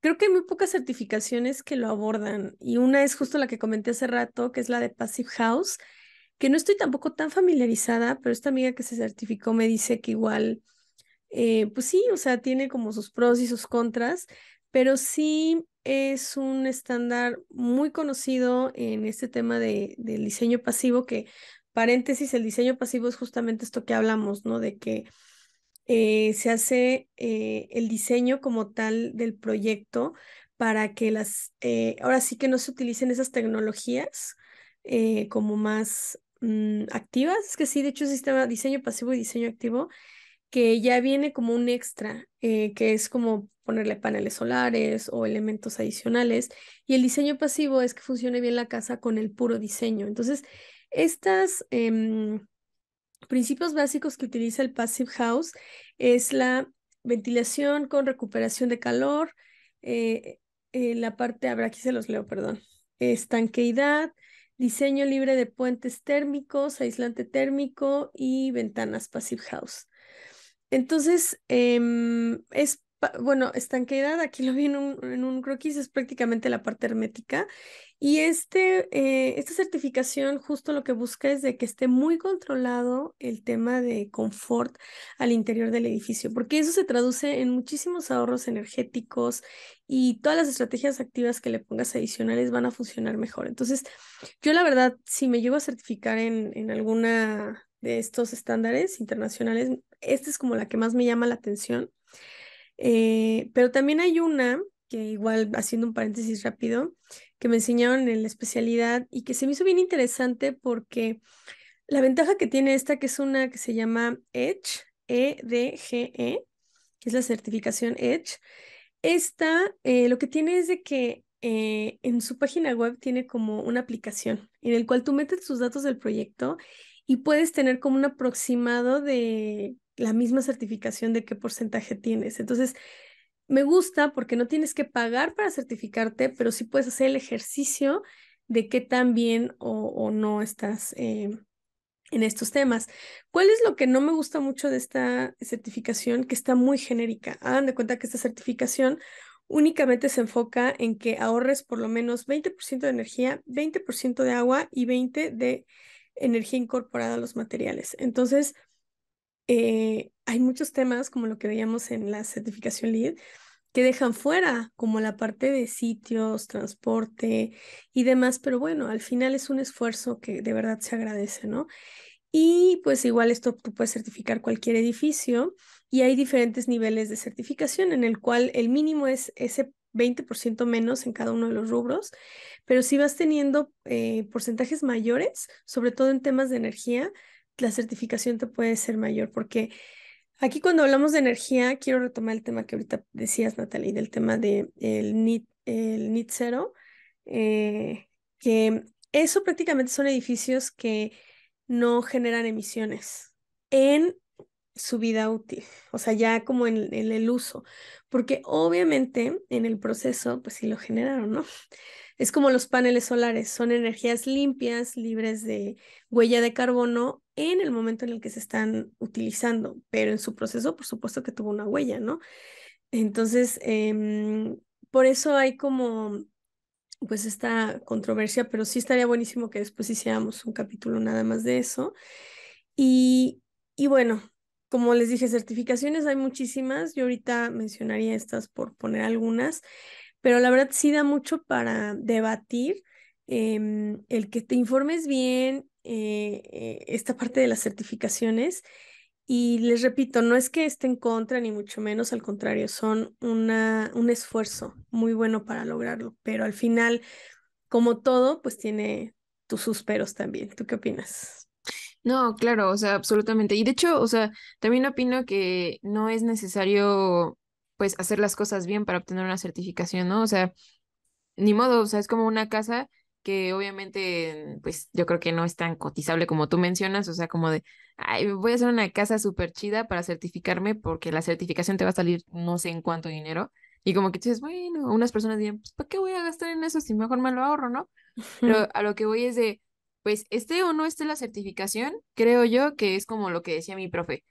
creo que hay muy pocas certificaciones que lo abordan y una es justo la que comenté hace rato, que es la de Passive House, que no estoy tampoco tan familiarizada, pero esta amiga que se certificó me dice que igual, eh, pues sí, o sea, tiene como sus pros y sus contras, pero sí es un estándar muy conocido en este tema de, del diseño pasivo que paréntesis, el diseño pasivo es justamente esto que hablamos, ¿no? De que eh, se hace eh, el diseño como tal del proyecto para que las, eh, ahora sí que no se utilicen esas tecnologías como más mm, activas, es que sí, de hecho sistema diseño pasivo y diseño activo, que ya viene como un extra, que es como ponerle paneles solares o elementos adicionales, y el diseño pasivo es que funcione bien la casa con el puro diseño. Entonces, estos em, principios básicos que utiliza el Passive House es la ventilación con recuperación de calor, eh, eh, la parte, habrá aquí se los leo, perdón, estanqueidad, diseño libre de puentes térmicos, aislante térmico y ventanas Passive House. Entonces, em, es bueno, estanqueidad, aquí lo vi en un, en un croquis, es prácticamente la parte hermética y este, eh, esta certificación justo lo que busca es de que esté muy controlado el tema de confort al interior del edificio, porque eso se traduce en muchísimos ahorros energéticos y todas las estrategias activas que le pongas adicionales van a funcionar mejor. Entonces, yo la verdad, si me llevo a certificar en, alguna de estos estándares internacionales, esta es como la que más me llama la atención. Eh, pero también hay una que igual haciendo un paréntesis rápido, que me enseñaron en la especialidad y que se me hizo bien interesante porque la ventaja que tiene esta, que es una que se llama EDGE, E-D-G-E, e, que es la certificación EDGE, esta eh, lo que tiene es de que eh, en su página web tiene como una aplicación en el cual tú metes tus datos del proyecto y puedes tener como un aproximado de la misma certificación de qué porcentaje tienes. Entonces, me gusta porque no tienes que pagar para certificarte, pero sí puedes hacer el ejercicio de qué tan bien o, no estás eh, en estos temas. ¿Cuál es lo que no me gusta mucho de esta certificación? Que está muy genérica. Hagan de cuenta que esta certificación únicamente se enfoca en que ahorres por lo menos 20% de energía, 20% de agua y 20% de energía incorporada a los materiales. Entonces, eh, hay muchos temas, como lo que veíamos en la certificación LEED, que dejan fuera, como la parte de sitios, transporte y demás, pero bueno, al final es un esfuerzo que de verdad se agradece, ¿no? Y pues igual esto tú puedes certificar cualquier edificio y hay diferentes niveles de certificación en el cual el mínimo es ese 20% menos en cada uno de los rubros, pero si vas teniendo eh, porcentajes mayores, sobre todo en temas de energía, la certificación te puede ser mayor, porque aquí cuando hablamos de energía, quiero retomar el tema que ahorita decías, Natalie, del tema del de NIT, el NIT cero, eh, que eso prácticamente son edificios que no generan emisiones en su vida útil, o sea, ya como en, en, el uso, porque obviamente en el proceso, pues sí lo generaron, ¿no? Es como los paneles solares, son energías limpias, libres de huella de carbono en el momento en el que se están utilizando, pero en su proceso, por supuesto que tuvo una huella, ¿no? Entonces, em, por eso hay como, pues, esta controversia, pero sí estaría buenísimo que después hiciéramos un capítulo nada más de eso. Y, y bueno, como les dije, certificaciones hay muchísimas, yo ahorita mencionaría estas por poner algunas, pero la verdad sí da mucho para debatir. Em, el que te informes bien eh, eh, esta parte de las certificaciones. Y les repito, no es que esté en contra, ni mucho menos, al contrario, son una, un esfuerzo muy bueno para lograrlo, pero al final, como todo, pues tiene tus susperos también. ¿Tú qué opinas? No, claro, o sea, absolutamente. Y de hecho, o sea, también opino que no es necesario, pues, hacer las cosas bien para obtener una certificación, ¿no? O sea, ni modo, o sea, es como una casa, que obviamente, pues yo creo que no es tan cotizable como tú mencionas, o sea, como de, ay, voy a hacer una casa súper chida para certificarme porque la certificación te va a salir no sé en cuánto dinero. Y como que dices, bueno, unas personas dirán, pues, ¿para qué voy a gastar en eso si mejor me lo ahorro, no? Pero <laughs> a lo que voy es de, pues, esté o no esté la certificación, creo yo que es como lo que decía mi profe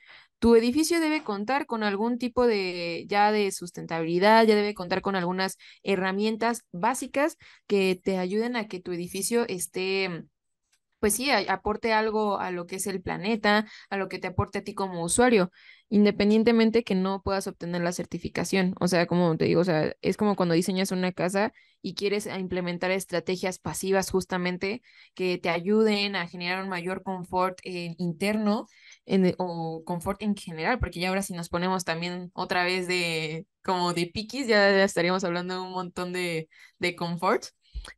tu edificio debe contar con algún tipo de ya de sustentabilidad, ya debe contar con algunas herramientas básicas que te ayuden a que tu edificio esté pues sí, aporte algo a lo que es el planeta, a lo que te aporte a ti como usuario, independientemente que no puedas obtener la certificación. O sea, como te digo, o sea, es como cuando diseñas una casa y quieres ah, implementar estrategias pasivas justamente que te ayuden a generar un mayor confort interno en, eh, o confort en general, porque ya ahora si nos ponemos también otra vez de como de piquis, ya, estaríamos hablando de un montón de, de confort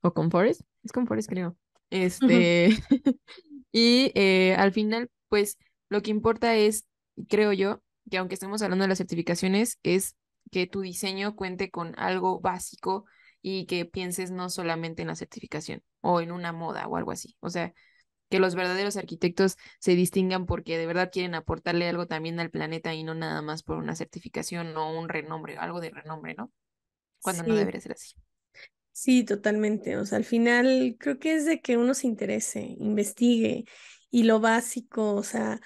o confortes, es confortes creo. Este, <laughs> y eh, al final, pues lo que importa es, creo yo, que aunque estemos hablando de las certificaciones, es que tu diseño cuente con algo básico y que pienses no solamente en la certificación o en una moda o algo así. O sea, que los verdaderos arquitectos se distingan porque de verdad quieren aportarle algo también al planeta y no nada más por una certificación o un renombre, algo de renombre, ¿no? Cuando no debería ser así. Sí, totalmente. O sea, al final creo que es de que uno se interese, investigue y lo básico, o sea,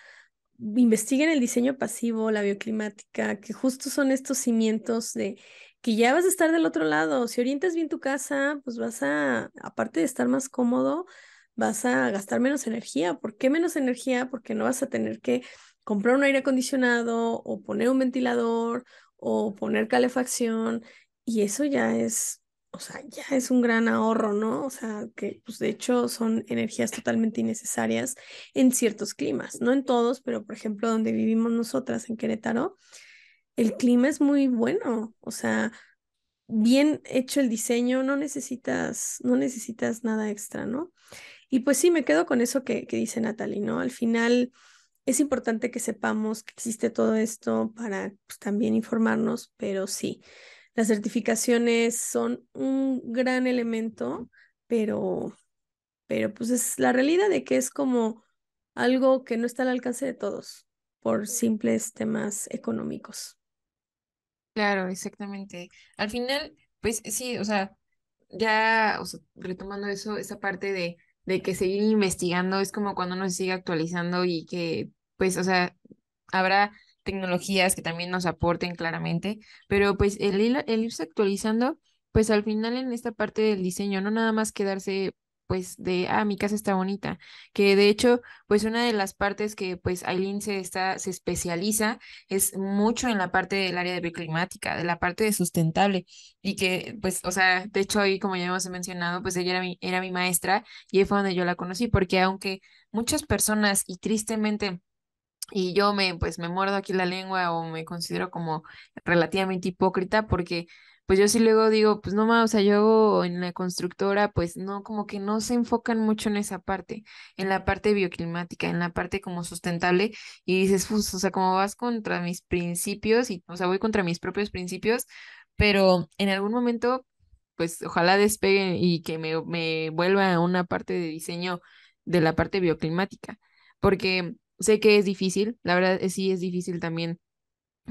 investiguen el diseño pasivo, la bioclimática, que justo son estos cimientos de que ya vas a estar del otro lado. Si orientas bien tu casa, pues vas a, aparte de estar más cómodo, vas a gastar menos energía. ¿Por qué menos energía? Porque no vas a tener que comprar un aire acondicionado o poner un ventilador o poner calefacción. Y eso ya es o sea, ya es un gran ahorro, ¿no? O sea, que pues de hecho son energías totalmente innecesarias en ciertos climas, no en todos, pero por ejemplo donde vivimos nosotras en Querétaro, el clima es muy bueno, o sea, bien hecho el diseño, no necesitas, no necesitas nada extra, ¿no? Y pues sí, me quedo con eso que, dice Natalie, ¿no? Al final es importante que sepamos que existe todo esto para pues, también informarnos, pero sí, las certificaciones son un gran elemento, pero, pero pues es la realidad de que es como algo que no está al alcance de todos por simples temas económicos. Claro, exactamente. Al final, pues sí, o sea, ya retomando eso, esa parte de, de que seguir investigando es como cuando uno se sigue actualizando y que, pues, o sea, habrá tecnologías que también nos aporten claramente, pero pues el, irse actualizando, pues al final en esta parte del diseño, no nada más quedarse pues de, ah, mi casa está bonita, que de hecho, pues una de las partes que pues Aileen se está, se especializa es mucho en la parte del área de bioclimática, de la parte de sustentable y que pues, o sea, de hecho ahí como ya hemos mencionado, pues ella era mi, era mi maestra y fue donde yo la conocí, porque aunque muchas personas y tristemente y yo me, pues, me muerdo aquí la lengua o me considero como relativamente hipócrita porque pues yo sí luego digo, pues no más, o sea, yo en la constructora, pues no, como que no se enfocan mucho en esa parte, en la parte bioclimática, en la parte como sustentable, y dices, pues, o sea, como vas contra mis principios, y, o sea, voy contra mis propios principios, pero en algún momento, pues ojalá despeguen y que me, me vuelva a una parte de diseño de la parte bioclimática, porque sé que es difícil, la verdad eh, sí es difícil también,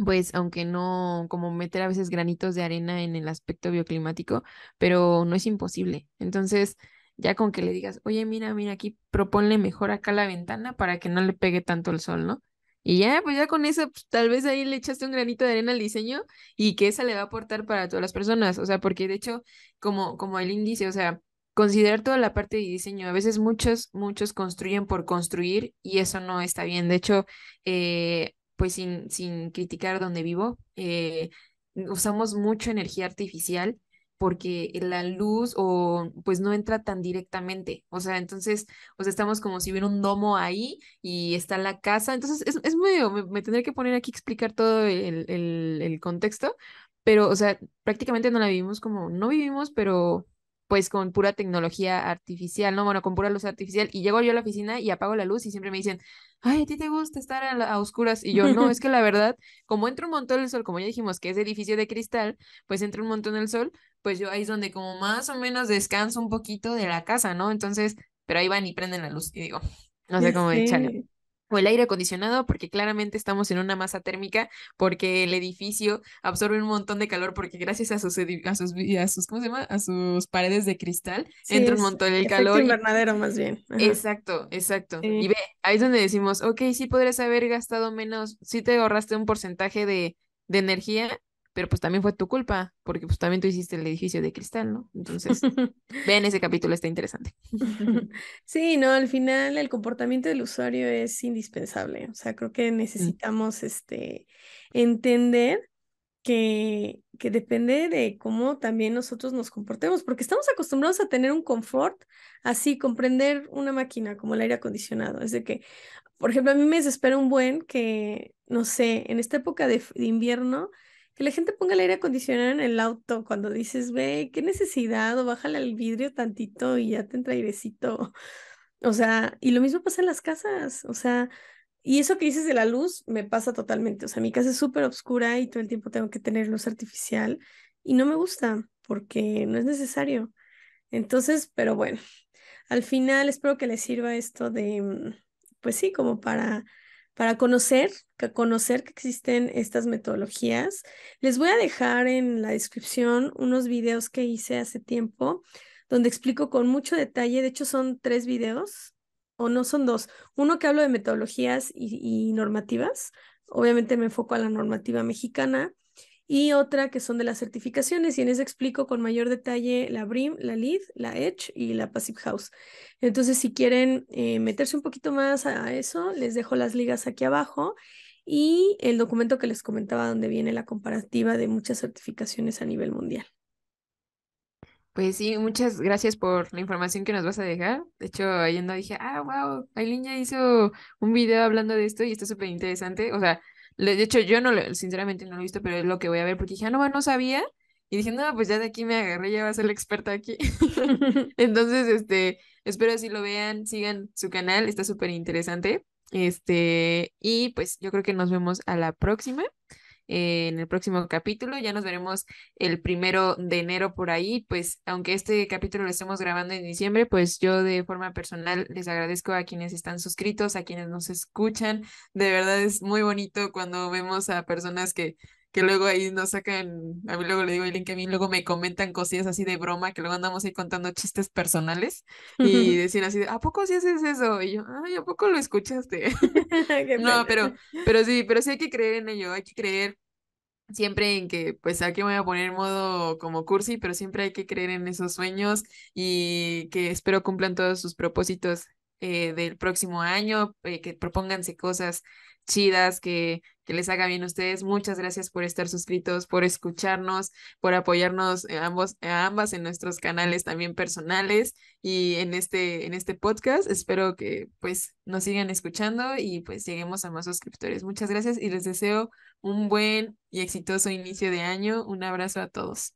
pues aunque no como meter a veces granitos de arena en el aspecto bioclimático, pero no es imposible. Entonces, ya con que le digas, oye, mira, mira, aquí proponle mejor acá la ventana para que no le pegue tanto el sol, ¿no? Y ya, pues ya con eso, pues, tal vez ahí le echaste un granito de arena al diseño y que esa le va a aportar para todas las personas, o sea, porque de hecho, como, como el índice, o sea, considerar toda la parte de diseño. A veces muchos, muchos construyen por construir y eso no está bien. De hecho, eh, pues sin, sin, criticar donde vivo, eh, usamos mucha energía artificial porque la luz o pues no entra tan directamente, o sea, entonces, o sea, estamos como si hubiera un domo ahí y está la casa, entonces es, es medio, me, tendría que poner aquí explicar todo el, el contexto, pero, o sea, prácticamente no la vivimos como, no vivimos, pero pues con pura tecnología artificial, ¿no? Bueno, con pura luz artificial. Y llego yo a la oficina y apago la luz y siempre me dicen, ay, a ti te gusta estar a, oscuras. Y yo, no, es <laughs> que la verdad, como entra un montón del sol, como ya dijimos que es edificio de cristal, pues entra un montón el sol, pues yo ahí es donde como más o menos descanso un poquito de la casa, ¿no? Entonces, pero ahí van y prenden la luz y digo, no <laughs> sé cómo echarle o el aire acondicionado porque claramente estamos en una masa térmica porque el edificio absorbe un montón de calor porque gracias a sus sus, ¿cómo se llama? a sus paredes de cristal entra un montón de calor invernadero más bien exacto exacto y ve ahí es donde decimos ok, sí podrías haber gastado menos sí te ahorraste un porcentaje de de energía pero pues también fue tu culpa, porque pues también tú hiciste el edificio de cristal, ¿no? Entonces, <laughs> vean ese capítulo, está interesante. <laughs> Sí, no, al final el comportamiento del usuario es indispensable, o sea, creo que mm. necesitamos este, entender que, que depende de cómo también nosotros nos comportemos, porque estamos acostumbrados a tener un confort, así comprender una máquina como el aire acondicionado, es de que, por ejemplo, a mí me desespera un buen que, no sé, en esta época de invierno, que la gente ponga el aire acondicionado en el auto cuando dices, ve, qué necesidad, o bájale al vidrio tantito y ya te entra airecito. <laughs> O sea, y lo mismo pasa en las casas, o sea, y eso que dices de la luz me pasa totalmente, o sea, mi casa es súper oscura y todo el tiempo tengo que tener luz artificial y no me gusta porque no es necesario. Entonces, pero bueno, al final espero que les sirva esto de, mm, pues sí, como para para conocer, que existen estas metodologías. Les voy a dejar en la descripción unos videos que hice hace tiempo donde explico con mucho detalle, de hecho son tres videos, o no son dos, uno que hablo de metodologías y normativas, obviamente me enfoco a la normativa mexicana, y otra que son de las certificaciones y en eso explico con mayor detalle la BRIM, la LEED, la EDGE y la Passive House. Entonces, si quieren eh, meterse un poquito más a eso, les dejo las ligas aquí abajo y el documento que les comentaba donde viene la comparativa de muchas certificaciones a nivel mundial. Pues sí, muchas gracias por la información que nos vas a dejar. De hecho, ayer, dije, ah, wow, Aileen ya hizo un video hablando de esto y está súper interesante. O sea, de hecho, yo no, lo sinceramente no lo he visto, pero es lo que voy a ver, porque dije, no ah, no, no sabía. Y dije, no, pues ya de aquí me agarré, ya va a ser la experta aquí. <laughs> Entonces, este, espero si lo vean, sigan su canal, está súper interesante. Este, y pues yo creo que nos vemos a la próxima en el próximo capítulo. Ya nos veremos el primero de enero por ahí. Pues aunque este capítulo lo estemos grabando en diciembre, pues yo de forma personal les agradezco a quienes están suscritos, a quienes nos escuchan. De verdad es muy bonito cuando vemos a personas que que luego ahí nos sacan, a mí luego le digo a link que a mí luego me comentan cosillas así de broma, que luego andamos ahí contando chistes personales y decir así, ¿a poco si haces eso? Y yo, ay, ¿a poco lo escuchaste? <laughs> <laughs> no, pero, pero sí, pero sí hay que creer en ello, hay que creer siempre en que, pues aquí voy a poner modo como cursi, pero siempre hay que creer en esos sueños y que espero cumplan todos sus propósitos eh, del próximo año, eh, que propónganse cosas chidas, que que les haga bien a ustedes. Muchas gracias por estar suscritos, por escucharnos, por apoyarnos a eh, ambos, eh, ambas en nuestros canales también personales y en este, en este podcast. Espero que pues nos sigan escuchando y pues lleguemos a más suscriptores. Muchas gracias y les deseo un buen y exitoso inicio de año. Un abrazo a todos.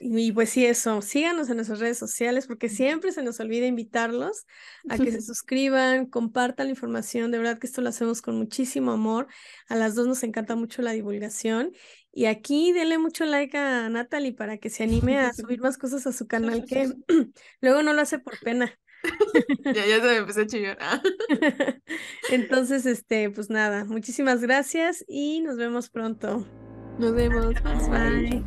Y pues sí, eso, síganos en nuestras redes sociales porque siempre se nos olvida invitarlos a que se <laughs> suscriban, compartan la información, de verdad que esto lo hacemos con muchísimo amor, a las dos nos encanta mucho la divulgación y aquí denle mucho like a Natalie para que se anime a <laughs> subir más cosas a su canal que <laughs> <clears throat> luego no lo hace por pena. ya, ya se me empecé a chillar. Entonces, este, pues nada, muchísimas gracias y nos vemos pronto. Nos vemos. Bye.